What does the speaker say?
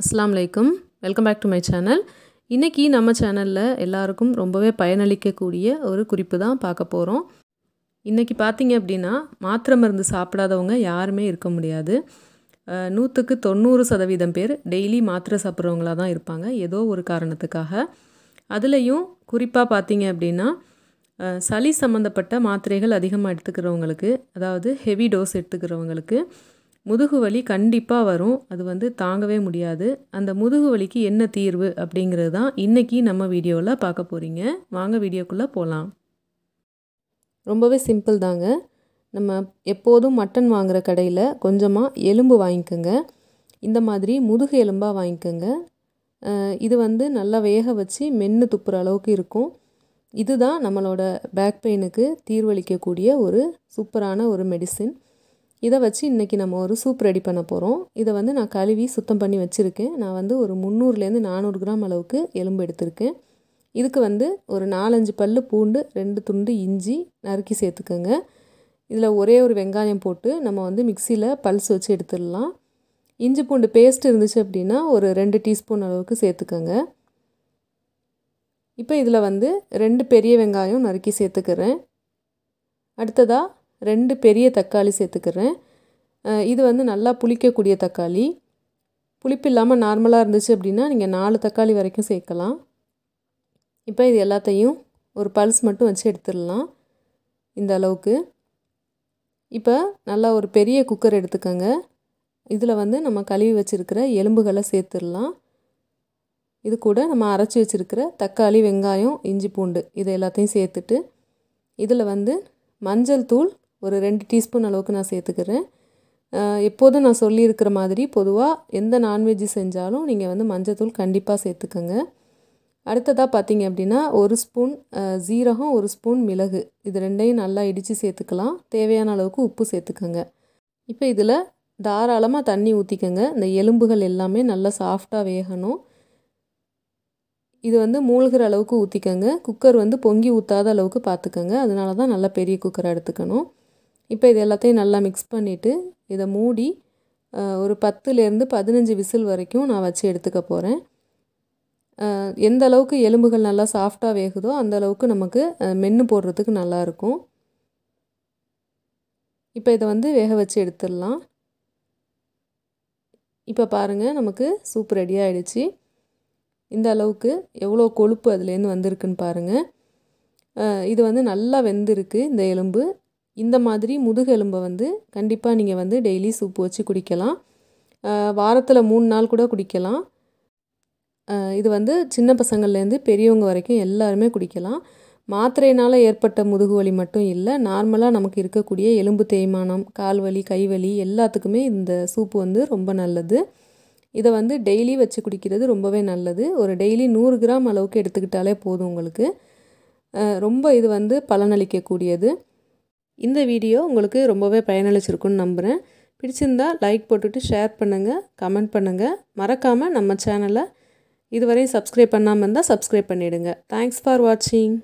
அஸ்லாம் வலைக்கம் welcome back to my channel இன்றைக்கி நம்ம சேனலில் எல்லாருக்கும் ரொம்பவே பயனளிக்கக்கூடிய ஒரு குறிப்பு தான் பார்க்க போகிறோம் இன்றைக்கி பார்த்திங்க அப்படின்னா மாத்திரை மருந்து சாப்பிடாதவங்க யாருமே இருக்க முடியாது நூற்றுக்கு தொண்ணூறு சதவீதம் பேர் டெய்லி மாத்திரை சாப்பிட்றவங்களாக தான் இருப்பாங்க ஏதோ ஒரு காரணத்துக்காக அதுலேயும் குறிப்பாக பார்த்திங்க அப்படின்னா சளி சம்மந்தப்பட்ட மாத்திரைகள் அதிகமாக எடுத்துக்கிறவங்களுக்கு அதாவது ஹெவி டோஸ் எடுத்துக்கிறவங்களுக்கு முதுகு வலி கண்டிப்பாக வரும் அது வந்து தாங்கவே முடியாது அந்த முதுகு வலிக்கு என்ன தீர்வு அப்படிங்கிறது தான் இன்றைக்கி நம்ம வீடியோவில் பார்க்க போகிறீங்க வாங்க வீடியோக்குள்ளே போகலாம் ரொம்பவே சிம்பிள் தாங்க நம்ம எப்போதும் மட்டன் வாங்குகிற கடையில் கொஞ்சமாக எலும்பு வாங்கிக்கோங்க இந்த மாதிரி முதுகு எலும்பாக வாங்கிக்கோங்க இது வந்து நல்லா வேக வச்சு மென்று துப்புற அளவுக்கு இருக்கும் இதுதான் நம்மளோட பேக் பெயினுக்கு தீர்வளிக்கக்கூடிய ஒரு சூப்பரான ஒரு மெடிசின் இதை வச்சு இன்றைக்கி நம்ம ஒரு சூப் ரெடி பண்ண போகிறோம் இதை வந்து நான் கழுவி சுத்தம் பண்ணி வச்சுருக்கேன் நான் வந்து ஒரு முந்நூறுலேருந்து நானூறு கிராம் அளவுக்கு எலும்பு எடுத்திருக்கேன் இதுக்கு வந்து ஒரு நாலஞ்சு பல் பூண்டு ரெண்டு துண்டு இஞ்சி நறுக்கி சேர்த்துக்கோங்க இதில் ஒரே ஒரு வெங்காயம் போட்டு நம்ம வந்து மிக்சியில் பல்ஸ் வச்சு எடுத்துடலாம் இஞ்சி பூண்டு பேஸ்ட் இருந்துச்சு அப்படின்னா ஒரு ரெண்டு டீஸ்பூன் அளவுக்கு சேர்த்துக்கோங்க இப்போ இதில் வந்து ரெண்டு பெரிய வெங்காயம் நறுக்கி சேர்த்துக்கிறேன் அடுத்ததாக ரெண்டு பெரிய தக்காளி சேர்த்துக்கிறேன் இது வந்து நல்லா புளிக்கக்கூடிய தக்காளி புளிப்பு இல்லாமல் நார்மலாக இருந்துச்சு அப்படின்னா நீங்கள் நாலு தக்காளி வரைக்கும் சேர்க்கலாம் இப்போ இது எல்லாத்தையும் ஒரு பல்ஸ் மட்டும் வச்சு எடுத்துடலாம் இந்த அளவுக்கு இப்போ நல்லா ஒரு பெரிய குக்கர் எடுத்துக்கோங்க இதில் வந்து நம்ம கழுவி வச்சுருக்கிற எலும்புகளை சேர்த்துடலாம் இது கூட நம்ம அரைச்சி வச்சுருக்கிற தக்காளி வெங்காயம் இஞ்சி பூண்டு இதை எல்லாத்தையும் சேர்த்துட்டு இதில் வந்து மஞ்சள் தூள் ஒரு ரெண்டு டீஸ்பூன் அளவுக்கு நான் சேர்த்துக்கிறேன் எப்போதும் நான் சொல்லியிருக்கிற மாதிரி பொதுவாக எந்த நான்வெஜ் செஞ்சாலும் நீங்கள் வந்து மஞ்சத்தூள் கண்டிப்பாக சேர்த்துக்கோங்க அடுத்ததாக பார்த்தீங்க அப்படின்னா ஒரு ஸ்பூன் ஜீரகம் ஒரு ஸ்பூன் மிளகு இது ரெண்டையும் நல்லா இடித்து சேர்த்துக்கலாம் தேவையான அளவுக்கு உப்பு சேர்த்துக்கோங்க இப்போ இதில் தாராளமாக தண்ணி ஊற்றிக்கோங்க இந்த எலும்புகள் எல்லாமே நல்லா சாஃப்டாக வேகணும் இது வந்து மூழ்கிற அளவுக்கு ஊற்றிக்கோங்க குக்கர் வந்து பொங்கி ஊற்றாத அளவுக்கு பார்த்துக்கோங்க அதனால தான் நல்லா பெரிய குக்கரை எடுத்துக்கணும் இப்போ இது எல்லாத்தையும் நல்லா மிக்ஸ் பண்ணிவிட்டு இதை மூடி ஒரு பத்துலேருந்து பதினஞ்சு விசில் வரைக்கும் நான் வச்சு எடுத்துக்க போகிறேன் எந்த அளவுக்கு எலும்புகள் நல்லா சாஃப்டாக வேகுதோ அந்த அளவுக்கு நமக்கு மென்று போடுறதுக்கு நல்லாயிருக்கும் இப்போ இதை வந்து வேக வச்சு எடுத்துடலாம் இப்போ பாருங்கள் நமக்கு சூப் ரெடி ஆகிடுச்சு இந்த அளவுக்கு எவ்வளோ கொழுப்பு அதுலேருந்து வந்திருக்குன்னு பாருங்கள் இது வந்து நல்லா வெந்திருக்கு இந்த எலும்பு இந்த மாதிரி முதுகெலும்பை வந்து கண்டிப்பாக நீங்கள் வந்து டெய்லி சூப்பு வச்சு குடிக்கலாம் வாரத்தில் மூணு நாள் கூட குடிக்கலாம் இது வந்து சின்ன பசங்கள்லேருந்து பெரியவங்க வரைக்கும் எல்லாருமே குடிக்கலாம் மாத்திரையினால் ஏற்பட்ட முதுகு வலி மட்டும் இல்லை நார்மலாக நமக்கு இருக்கக்கூடிய எலும்பு தேய்மானம் கால் வலி கை வலி எல்லாத்துக்குமே இந்த சூப்பு வந்து ரொம்ப நல்லது இதை வந்து டெய்லி வச்சு குடிக்கிறது ரொம்பவே நல்லது ஒரு டெய்லி நூறு கிராம் அளவுக்கு எடுத்துக்கிட்டாலே போதும் உங்களுக்கு ரொம்ப இது வந்து பலனளிக்கக்கூடியது இந்த வீடியோ உங்களுக்கு ரொம்பவே பயனளிச்சிருக்குன்னு நம்புகிறேன் பிடிச்சிருந்தா லைக் போட்டுட்டு ஷேர் பண்ணுங்கள் கமெண்ட் பண்ணுங்கள் மறக்காமல் நம்ம சேனலை இதுவரையும் சப்ஸ்கிரைப் பண்ணாமல் இருந்தால் சப்ஸ்கிரைப் பண்ணிவிடுங்க தேங்க்ஸ் ஃபார் வாட்சிங்